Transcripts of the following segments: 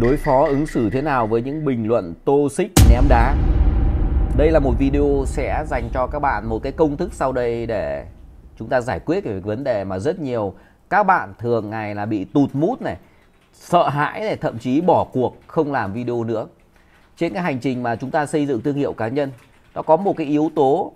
đối phó ứng xử thế nào với những bình luận tô xích ném đá đây là một video sẽ dành cho các bạn một cái công thức sau đây để chúng ta giải quyết cái vấn đề mà rất nhiều các bạn thường ngày là bị tụt mút này sợ hãi này thậm chí bỏ cuộc không làm video nữa trên cái hành trình mà chúng ta xây dựng thương hiệu cá nhân nó có một cái yếu tố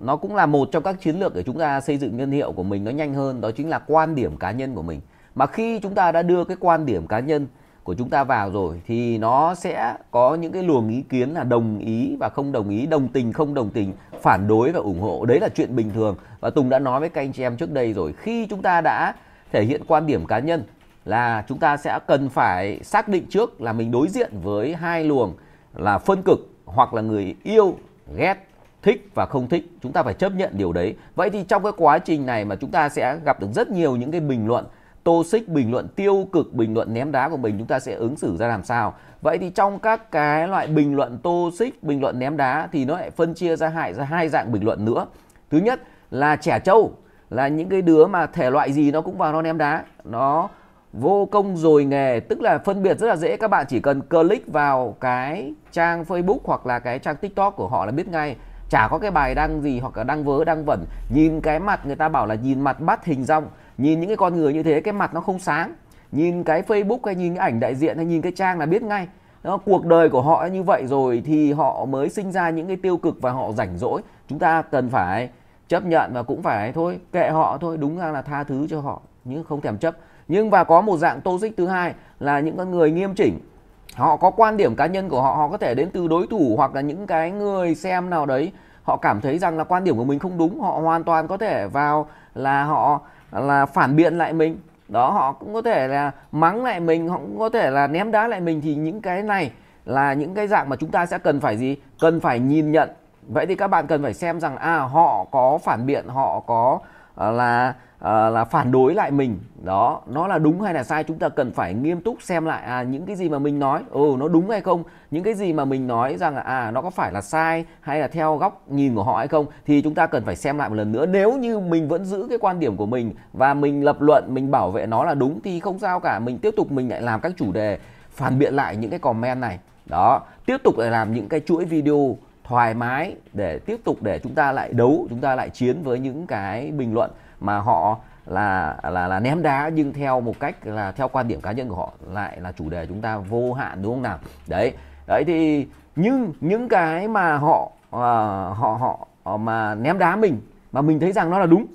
nó cũng là một trong các chiến lược để chúng ta xây dựng nhân hiệu của mình nó nhanh hơn đó chính là quan điểm cá nhân của mình mà khi chúng ta đã đưa cái quan điểm cá nhân của chúng ta vào rồi thì nó sẽ có những cái luồng ý kiến là đồng ý và không đồng ý, đồng tình không đồng tình, phản đối và ủng hộ. Đấy là chuyện bình thường và Tùng đã nói với các anh chị em trước đây rồi. Khi chúng ta đã thể hiện quan điểm cá nhân là chúng ta sẽ cần phải xác định trước là mình đối diện với hai luồng là phân cực hoặc là người yêu, ghét thích và không thích chúng ta phải chấp nhận điều đấy vậy thì trong cái quá trình này mà chúng ta sẽ gặp được rất nhiều những cái bình luận tô xích bình luận tiêu cực bình luận ném đá của mình chúng ta sẽ ứng xử ra làm sao vậy thì trong các cái loại bình luận tô xích bình luận ném đá thì nó lại phân chia ra hại ra hai dạng bình luận nữa thứ nhất là trẻ trâu là những cái đứa mà thể loại gì nó cũng vào nó ném đá nó vô công rồi nghề tức là phân biệt rất là dễ các bạn chỉ cần click vào cái trang Facebook hoặc là cái trang TikTok của họ là biết ngay chả có cái bài đăng gì hoặc là đăng vớ đăng vẩn nhìn cái mặt người ta bảo là nhìn mặt bắt hình rong nhìn những cái con người như thế cái mặt nó không sáng nhìn cái facebook hay nhìn cái ảnh đại diện hay nhìn cái trang là biết ngay đó, cuộc đời của họ như vậy rồi thì họ mới sinh ra những cái tiêu cực và họ rảnh rỗi chúng ta cần phải chấp nhận và cũng phải thôi kệ họ thôi đúng ra là tha thứ cho họ nhưng không thèm chấp nhưng và có một dạng tô xích thứ hai là những con người nghiêm chỉnh họ có quan điểm cá nhân của họ họ có thể đến từ đối thủ hoặc là những cái người xem nào đấy họ cảm thấy rằng là quan điểm của mình không đúng họ hoàn toàn có thể vào là họ là phản biện lại mình đó họ cũng có thể là mắng lại mình họ cũng có thể là ném đá lại mình thì những cái này là những cái dạng mà chúng ta sẽ cần phải gì cần phải nhìn nhận vậy thì các bạn cần phải xem rằng à họ có phản biện họ có Ờ, là ờ, là phản đối lại mình đó nó là đúng hay là sai chúng ta cần phải nghiêm túc xem lại à những cái gì mà mình nói ừ nó đúng hay không những cái gì mà mình nói rằng là à nó có phải là sai hay là theo góc nhìn của họ hay không thì chúng ta cần phải xem lại một lần nữa nếu như mình vẫn giữ cái quan điểm của mình và mình lập luận mình bảo vệ nó là đúng thì không sao cả mình tiếp tục mình lại làm các chủ đề phản biện lại những cái comment này đó tiếp tục lại làm những cái chuỗi video thoải mái để tiếp tục để chúng ta lại đấu chúng ta lại chiến với những cái bình luận mà họ là là là ném đá nhưng theo một cách là theo quan điểm cá nhân của họ lại là chủ đề chúng ta vô hạn đúng không nào đấy đấy thì nhưng những cái mà họ uh, họ họ mà ném đá mình mà mình thấy rằng nó là đúng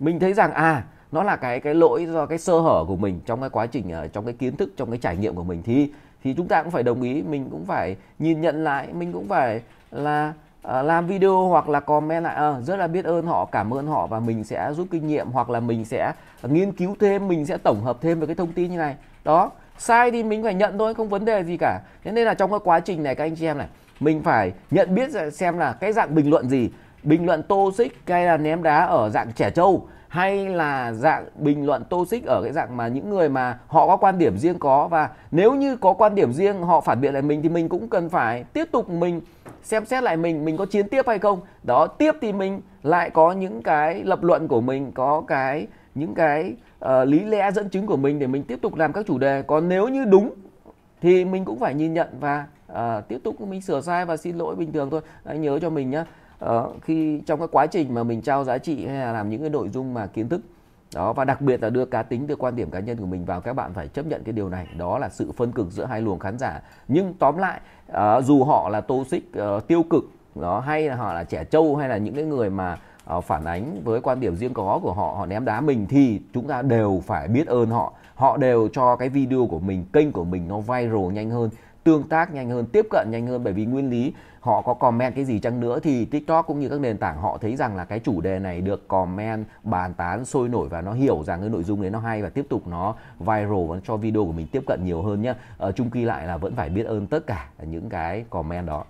mình thấy rằng à nó là cái cái lỗi do cái sơ hở của mình trong cái quá trình à, trong cái kiến thức trong cái trải nghiệm của mình thì thì chúng ta cũng phải đồng ý mình cũng phải nhìn nhận lại mình cũng phải là uh, làm video hoặc là comment lại à, rất là biết ơn họ cảm ơn họ và mình sẽ rút kinh nghiệm hoặc là mình sẽ nghiên cứu thêm mình sẽ tổng hợp thêm về cái thông tin như này đó sai thì mình phải nhận thôi không vấn đề gì cả thế nên là trong cái quá trình này các anh chị em này mình phải nhận biết xem là cái dạng bình luận gì bình luận tô xích hay là ném đá ở dạng trẻ trâu hay là dạng bình luận toxic ở cái dạng mà những người mà họ có quan điểm riêng có và nếu như có quan điểm riêng họ phản biện lại mình thì mình cũng cần phải tiếp tục mình xem xét lại mình mình có chiến tiếp hay không đó tiếp thì mình lại có những cái lập luận của mình có cái những cái uh, lý lẽ dẫn chứng của mình để mình tiếp tục làm các chủ đề còn nếu như đúng thì mình cũng phải nhìn nhận và uh, tiếp tục mình sửa sai và xin lỗi bình thường thôi hãy nhớ cho mình nhé. Đó, ờ, khi trong cái quá trình mà mình trao giá trị hay là làm những cái nội dung mà kiến thức đó và đặc biệt là đưa cá tính đưa quan điểm cá nhân của mình vào các bạn phải chấp nhận cái điều này đó là sự phân cực giữa hai luồng khán giả nhưng tóm lại uh, dù họ là tô xích uh, tiêu cực đó hay là họ là trẻ trâu hay là những cái người mà uh, phản ánh với quan điểm riêng có của họ họ ném đá mình thì chúng ta đều phải biết ơn họ họ đều cho cái video của mình kênh của mình nó viral nhanh hơn tương tác nhanh hơn tiếp cận nhanh hơn bởi vì nguyên lý họ có comment cái gì chăng nữa thì tiktok cũng như các nền tảng họ thấy rằng là cái chủ đề này được comment bàn tán sôi nổi và nó hiểu rằng cái nội dung đấy nó hay và tiếp tục nó viral và nó cho video của mình tiếp cận nhiều hơn nhé ờ, chung quy lại là vẫn phải biết ơn tất cả những cái comment đó